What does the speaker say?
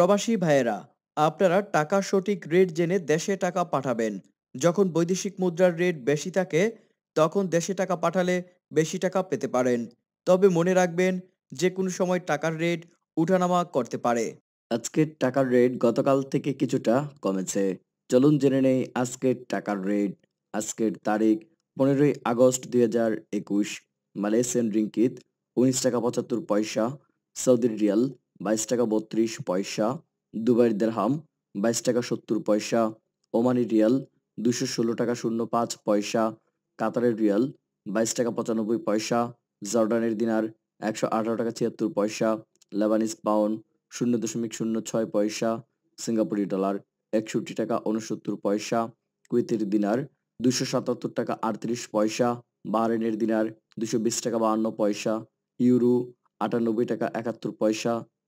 প্রবাসী ভাইয়েরা আপনারা টাকা সঠিক রেট জেনে দেশে টাকা পাঠাবেন যখন বৈদেশিক মুদ্রার রেট বেশি থাকে তখন দেশে টাকা পাঠালে বেশি টাকা পেতে পারেন তবে মনে রাখবেন যে কোনো সময় টাকার রেট উঠানামা করতে পারে আজকের টাকার রেট গতকাল থেকে কিছুটা কমেছে চলুন জেনে নেই আজকের টাকার রেট আজকের তারিখ পনেরোই আগস্ট দুই হাজার একুশ মালয়েশিয়ান রিঙ্কিত উনিশ টাকা পঁচাত্তর পয়সা সৌদির রিয়াল বাইশ টাকা বত্রিশ পয়সা দুবাইয়ের দেড়হাম বাইশ টাকা সত্তর পয়সা ওমানি রিয়াল দুশো ষোলো টাকা শূন্য পাঁচ পয়সা কাতারের রিয়াল বাইশ টাকা পঁচানব্বই পয়সা জর্ডানের দিনার একশো আঠারো টাকা ছিয়াত্তর পয়সা লেবানিস পাউন্ড শূন্য দশমিক শূন্য ছয় পয়সা সিঙ্গাপুরি ডলার একষট্টি টাকা উনসত্তর পয়সা কুয়েতের দিনার দুশো সাতাত্তর টাকা আটত্রিশ পয়সা বাহরেনের দিনার দুশো বিশ টাকা বাহান্ন পয়সা ইউরো আটানব্বই টাকা একাত্তর পয়সা